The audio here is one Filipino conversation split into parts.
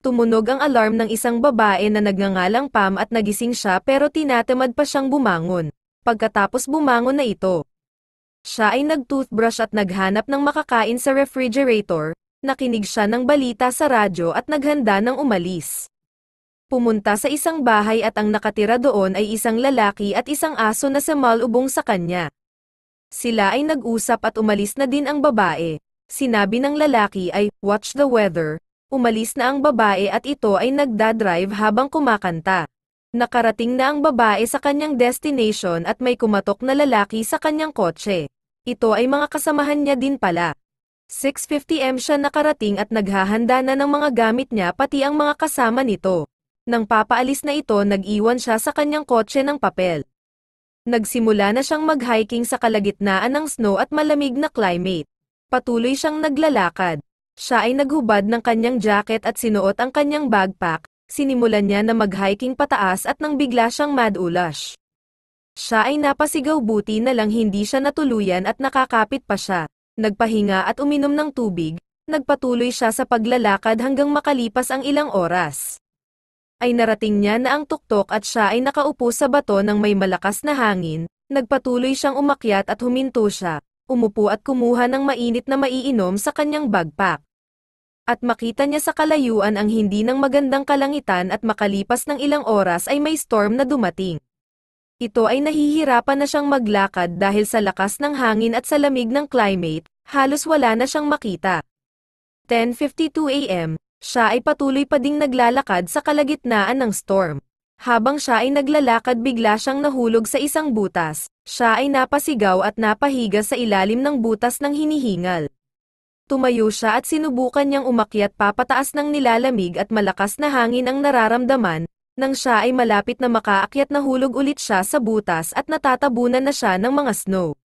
Tumunog ang alarm ng isang babae na nagngangalang Pam at nagising siya pero tinatamad pa siyang bumangon. Pagkatapos bumangon na ito, siya ay nagtoothbrush at naghanap ng makakain sa refrigerator, nakinig siya ng balita sa radyo at naghanda ng umalis. Pumunta sa isang bahay at ang nakatira doon ay isang lalaki at isang aso na samalubong sa kanya. Sila ay nag-usap at umalis na din ang babae. Sinabi ng lalaki ay, watch the weather, Umalis na ang babae at ito ay nagdadrive habang kumakanta. Nakarating na ang babae sa kanyang destination at may kumatok na lalaki sa kanyang kotse. Ito ay mga kasamahan niya din pala. 6.50am siya nakarating at naghahanda na ng mga gamit niya pati ang mga kasama nito. Nang papaalis na ito nag-iwan siya sa kanyang kotse ng papel. Nagsimula na siyang mag-hiking sa kalagitnaan ng snow at malamig na climate. Patuloy siyang naglalakad. Siya ay naghubad ng kanyang jacket at sinuot ang kanyang backpack, sinimulan niya na mag-hiking pataas at nang bigla siyang madulash. Siya ay napasigaw buti na lang hindi siya natuluyan at nakakapit pa siya. Nagpahinga at uminom ng tubig, nagpatuloy siya sa paglalakad hanggang makalipas ang ilang oras. Ay narating niya na ang tuktok at siya ay nakaupo sa bato ng may malakas na hangin, nagpatuloy siyang umakyat at huminto siya, umupo at kumuha ng mainit na maiinom sa kanyang bagpak at makita niya sa kalayuan ang hindi ng magandang kalangitan at makalipas ng ilang oras ay may storm na dumating. Ito ay nahihirapan na siyang maglakad dahil sa lakas ng hangin at sa lamig ng climate, halos wala na siyang makita. 10.52 am, siya ay patuloy pa ding naglalakad sa kalagitnaan ng storm. Habang siya ay naglalakad bigla siyang nahulog sa isang butas, siya ay napasigaw at napahiga sa ilalim ng butas ng hinihingal. Tumayo siya at sinubukan niyang umakyat papataas ng nilalamig at malakas na hangin ang nararamdaman, nang siya ay malapit na makaakyat na hulog ulit siya sa butas at natatabunan na siya ng mga snow.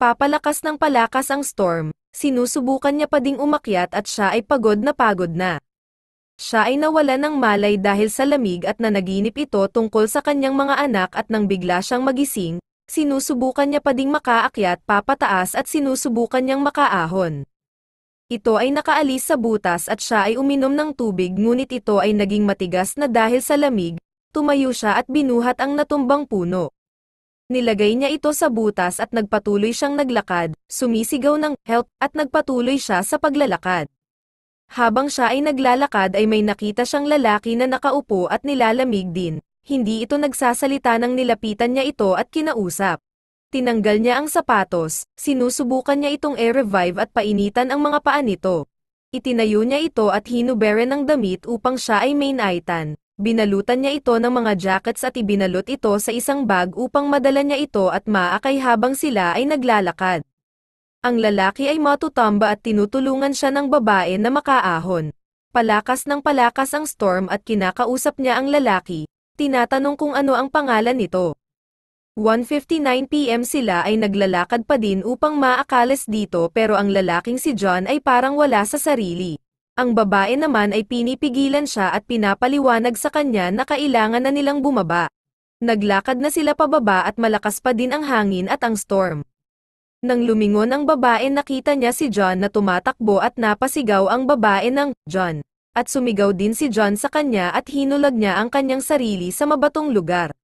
Papalakas ng palakas ang storm, sinusubukan niya pa ding umakyat at siya ay pagod na pagod na. Siya ay nawala ng malay dahil sa lamig at nanaginip ito tungkol sa kanyang mga anak at nang bigla siyang magising, sinusubukan niya pa ding makaakyat papataas at sinusubukan niyang makaahon. Ito ay nakaalis sa butas at siya ay uminom ng tubig ngunit ito ay naging matigas na dahil sa lamig, tumayo siya at binuhat ang natumbang puno. Nilagay niya ito sa butas at nagpatuloy siyang naglakad, sumisigaw ng help at nagpatuloy siya sa paglalakad. Habang siya ay naglalakad ay may nakita siyang lalaki na nakaupo at nilalamig din, hindi ito nagsasalita nang nilapitan niya ito at kinausap. Tinanggal niya ang sapatos, sinusubukan niya itong air revive at painitan ang mga paa nito. Itinayo niya ito at hinubere ng damit upang siya ay mainitan. Binalutan niya ito ng mga jackets at ibinalot ito sa isang bag upang madala niya ito at maakay habang sila ay naglalakad. Ang lalaki ay matutamba at tinutulungan siya ng babae na makaahon. Palakas ng palakas ang storm at kinakausap niya ang lalaki. Tinatanong kung ano ang pangalan nito. 1.59pm sila ay naglalakad pa din upang maakalis dito pero ang lalaking si John ay parang wala sa sarili. Ang babae naman ay pinipigilan siya at pinapaliwanag sa kanya na kailangan na nilang bumaba. Naglakad na sila pababa at malakas pa din ang hangin at ang storm. Nang lumingon ang babae nakita niya si John na tumatakbo at napasigaw ang babae ng John. At sumigaw din si John sa kanya at hinulag niya ang kanyang sarili sa mabatong lugar.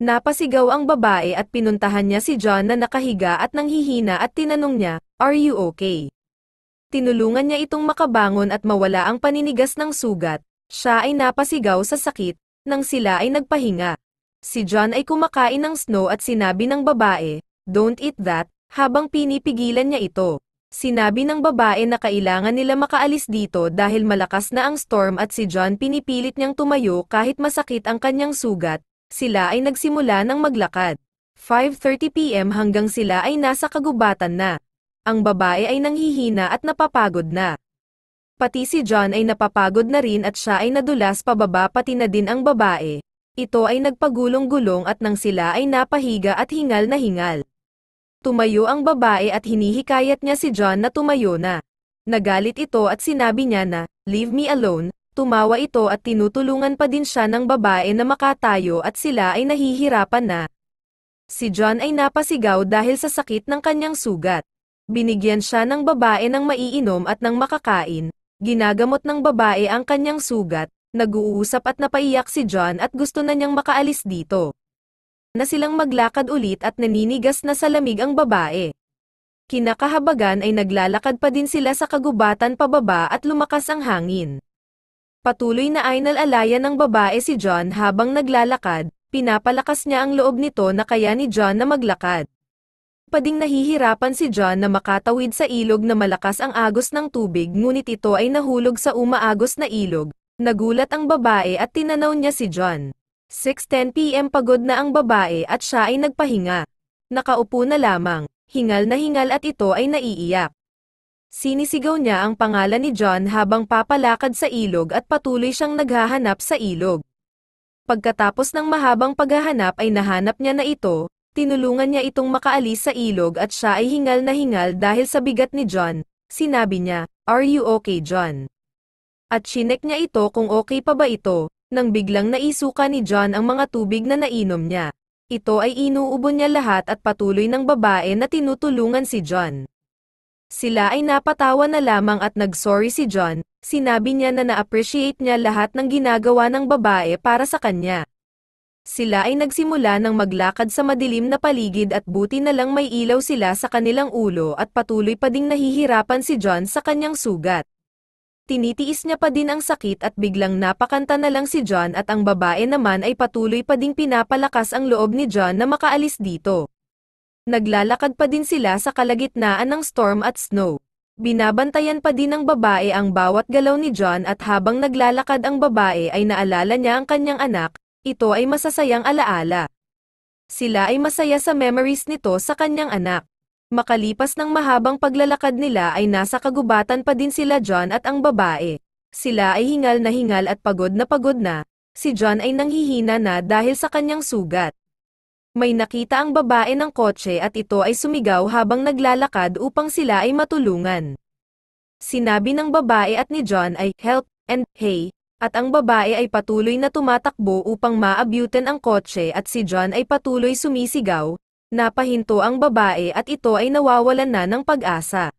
Napasigaw ang babae at pinuntahan niya si John na nakahiga at nanghihina at tinanong niya, Are you okay? Tinulungan niya itong makabangon at mawala ang paninigas ng sugat. Siya ay napasigaw sa sakit, nang sila ay nagpahinga. Si John ay kumakain ng snow at sinabi ng babae, Don't eat that, habang pinipigilan niya ito. Sinabi ng babae na kailangan nila makaalis dito dahil malakas na ang storm at si John pinipilit niyang tumayo kahit masakit ang kanyang sugat, sila ay nagsimula ng maglakad. 5.30pm hanggang sila ay nasa kagubatan na. Ang babae ay nanghihina at napapagod na. Pati si John ay napapagod na rin at siya ay nadulas pababa pati na din ang babae. Ito ay nagpagulong-gulong at nang sila ay napahiga at hingal na hingal. Tumayo ang babae at hinihikayat niya si John na tumayo na. Nagalit ito at sinabi niya na, Leave me alone, tumawa ito at tinutulungan pa din siya ng babae na makatayo at sila ay nahihirapan na. Si John ay napasigaw dahil sa sakit ng kanyang sugat. Binigyan siya ng babae ng maiinom at ng makakain, ginagamot ng babae ang kanyang sugat, nag-uusap at napaiyak si John at gusto na niyang makaalis dito. Na silang maglakad ulit at naninigas na sa lamig ang babae. Kinakahabagan ay naglalakad pa din sila sa kagubatan pababa at lumakas ang hangin. Patuloy na ay nalalayan ng babae si John habang naglalakad, pinapalakas niya ang loob nito na kaya ni John na maglakad. Pading nahihirapan si John na makatawid sa ilog na malakas ang agos ng tubig ngunit ito ay nahulog sa umaagos na ilog, nagulat ang babae at tinanaw niya si John. 6.10pm pagod na ang babae at siya ay nagpahinga. Nakaupo na lamang, hingal na hingal at ito ay naiiyak. Sinisigaw niya ang pangalan ni John habang papalakad sa ilog at patuloy siyang naghahanap sa ilog. Pagkatapos ng mahabang paghahanap ay nahanap niya na ito, tinulungan niya itong makaalis sa ilog at siya ay hingal na hingal dahil sa bigat ni John. Sinabi niya, Are you okay John? At chinek niya ito kung okay pa ba ito, nang biglang naisuka ni John ang mga tubig na nainom niya. Ito ay inuubo niya lahat at patuloy ng babae na tinutulungan si John. Sila ay napatawa na lamang at nagsorry si John, sinabi niya na na-appreciate niya lahat ng ginagawa ng babae para sa kanya. Sila ay nagsimula ng maglakad sa madilim na paligid at buti na lang may ilaw sila sa kanilang ulo at patuloy pa ding nahihirapan si John sa kanyang sugat. Tinitiis niya pa din ang sakit at biglang napakanta na lang si John at ang babae naman ay patuloy pa ding pinapalakas ang loob ni John na makaalis dito naglalakad pa din sila sa kalagitnaan ng storm at snow. Binabantayan pa din ng babae ang bawat galaw ni John at habang naglalakad ang babae ay naalala niya ang kanyang anak, ito ay masasayang alaala. Sila ay masaya sa memories nito sa kanyang anak. Makalipas ng mahabang paglalakad nila ay nasa kagubatan pa din sila John at ang babae. Sila ay hingal na hingal at pagod na pagod na, si John ay nanghihina na dahil sa kanyang sugat. May nakita ang babae ng kotse at ito ay sumigaw habang naglalakad upang sila ay matulungan. Sinabi ng babae at ni John ay, help, and, hey, at ang babae ay patuloy na tumatakbo upang maabutin ang kotse at si John ay patuloy sumisigaw, napahinto ang babae at ito ay nawawalan na ng pag-asa.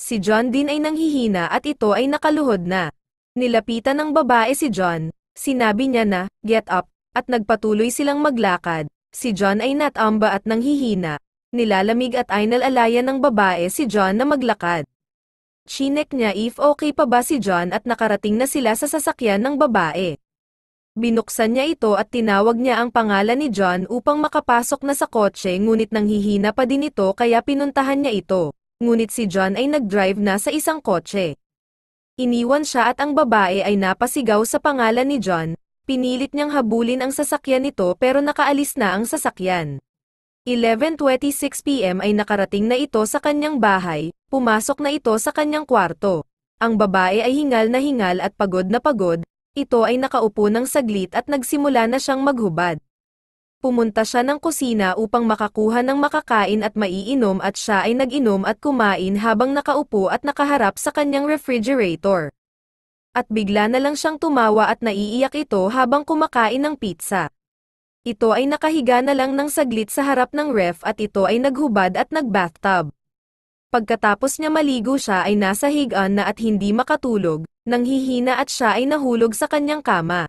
Si John din ay nanghihina at ito ay nakaluhod na. Nilapitan ng babae si John, sinabi niya na, get up, at nagpatuloy silang maglakad si John ay natamba at nanghihina. Nilalamig at ay nalalayan ng babae si John na maglakad. Chinek niya if okay pa ba si John at nakarating na sila sa sasakyan ng babae. Binuksan niya ito at tinawag niya ang pangalan ni John upang makapasok na sa kotse ngunit nanghihina pa din ito kaya pinuntahan niya ito. Ngunit si John ay nagdrive na sa isang kotse. Iniwan siya at ang babae ay napasigaw sa pangalan ni John, Pinilit niyang habulin ang sasakyan nito pero nakaalis na ang sasakyan. 11.26pm ay nakarating na ito sa kanyang bahay, pumasok na ito sa kanyang kwarto. Ang babae ay hingal na hingal at pagod na pagod, ito ay nakaupo ng saglit at nagsimula na siyang maghubad. Pumunta siya ng kusina upang makakuha ng makakain at maiinom at siya ay nag-inom at kumain habang nakaupo at nakaharap sa kanyang refrigerator at bigla na lang siyang tumawa at naiiyak ito habang kumakain ng pizza. Ito ay nakahiga na lang ng saglit sa harap ng ref at ito ay naghubad at nagbathtub. Pagkatapos niya maligo siya ay nasa higaan na at hindi makatulog, nanghihina at siya ay nahulog sa kanyang kama.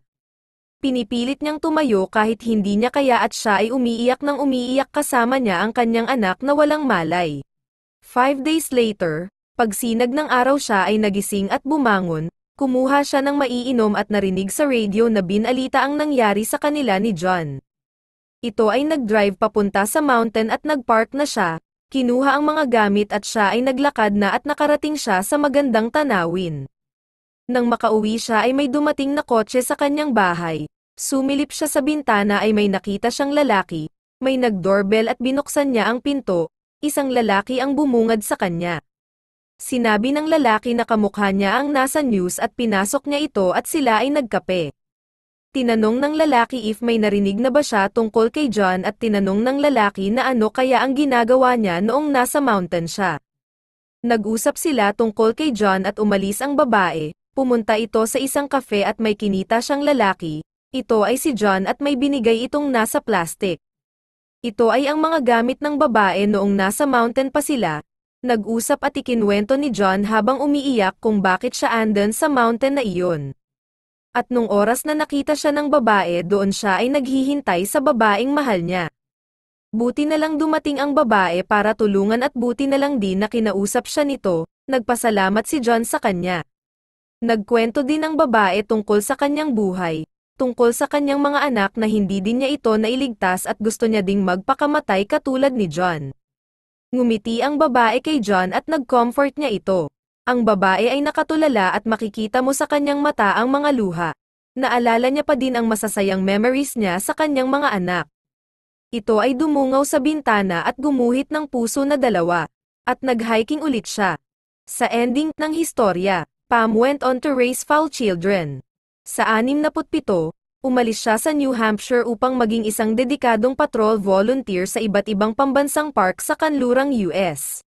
Pinipilit niyang tumayo kahit hindi niya kaya at siya ay umiiyak ng umiiyak kasama niya ang kanyang anak na walang malay. Five days later, pagsinag ng araw siya ay nagising at bumangon, Kumuha siya ng maiinom at narinig sa radio na binalita ang nangyari sa kanila ni John. Ito ay nag-drive papunta sa mountain at nagpark na siya, kinuha ang mga gamit at siya ay naglakad na at nakarating siya sa magandang tanawin. Nang makauwi siya ay may dumating na kotse sa kanyang bahay, sumilip siya sa bintana ay may nakita siyang lalaki, may nag-doorbell at binuksan niya ang pinto, isang lalaki ang bumungad sa kanya. Sinabi ng lalaki na kamukha niya ang nasa news at pinasok niya ito at sila ay nagkape. Tinanong ng lalaki if may narinig na ba siya tungkol kay John at tinanong ng lalaki na ano kaya ang ginagawa niya noong nasa mountain siya. Nag-usap sila tungkol kay John at umalis ang babae, pumunta ito sa isang kafe at may kinita siyang lalaki, ito ay si John at may binigay itong nasa plastic. Ito ay ang mga gamit ng babae noong nasa mountain pa sila, Nag-usap at ikinwento ni John habang umiiyak kung bakit siya andan sa mountain na iyon. At nung oras na nakita siya ng babae doon siya ay naghihintay sa babaeng mahal niya. Buti na lang dumating ang babae para tulungan at buti na lang din na kinausap siya nito, nagpasalamat si John sa kanya. Nagkwento din ang babae tungkol sa kanyang buhay, tungkol sa kanyang mga anak na hindi din niya ito nailigtas at gusto niya ding magpakamatay katulad ni John. Ngumiti ang babae kay John at nag-comfort niya ito. Ang babae ay nakatulala at makikita mo sa kanyang mata ang mga luha. Naalala niya pa din ang masasayang memories niya sa kanyang mga anak. Ito ay dumungaw sa bintana at gumuhit ng puso na dalawa. At nag-hiking ulit siya. Sa ending ng historya, Pam went on to raise foul children. Sa 67, umalis siya sa New Hampshire upang maging isang dedikadong patrol volunteer sa iba't ibang pambansang park sa kanlurang US.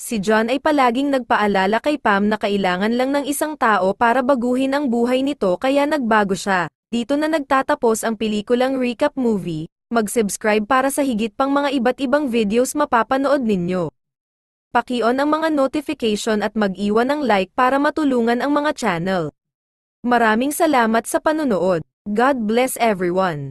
Si John ay palaging nagpaalala kay Pam na kailangan lang ng isang tao para baguhin ang buhay nito kaya nagbago siya. Dito na nagtatapos ang pelikulang recap movie. Mag-subscribe para sa higit pang mga iba't ibang videos mapapanood ninyo. Paki-on ang mga notification at mag-iwan ng like para matulungan ang mga channel. Maraming salamat sa panonood. God bless everyone.